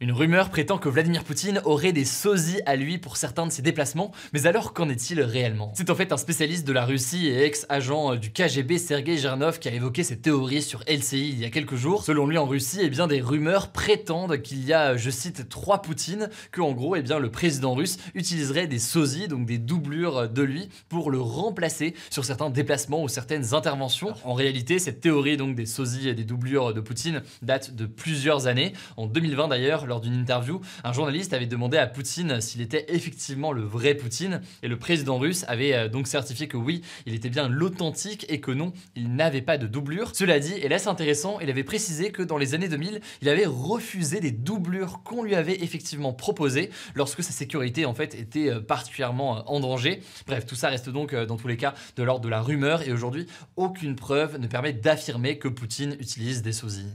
Une rumeur prétend que Vladimir Poutine aurait des sosies à lui pour certains de ses déplacements, mais alors qu'en est-il réellement C'est en fait un spécialiste de la Russie et ex-agent euh, du KGB Sergei Jernov qui a évoqué cette théorie sur LCI il y a quelques jours. Selon lui en Russie, eh bien des rumeurs prétendent qu'il y a, euh, je cite, trois Poutines, que en gros, eh bien le président russe utiliserait des sosies, donc des doublures euh, de lui, pour le remplacer sur certains déplacements ou certaines interventions. en réalité, cette théorie donc des sosies et des doublures de Poutine date de plusieurs années. En 2020 d'ailleurs, lors d'une interview, un journaliste avait demandé à Poutine s'il était effectivement le vrai Poutine, et le président russe avait euh, donc certifié que oui, il était bien l'authentique et que non, il n'avait pas de doublure. Cela dit, et c'est intéressant, il avait précisé que dans les années 2000, il avait refusé des doublures qu'on lui avait effectivement proposées lorsque sa sécurité en fait était euh, particulièrement euh, en danger. Bref, tout ça reste donc dans tous les cas de l'ordre de la rumeur et aujourd'hui, aucune preuve ne permet d'affirmer que Poutine utilise des sosies.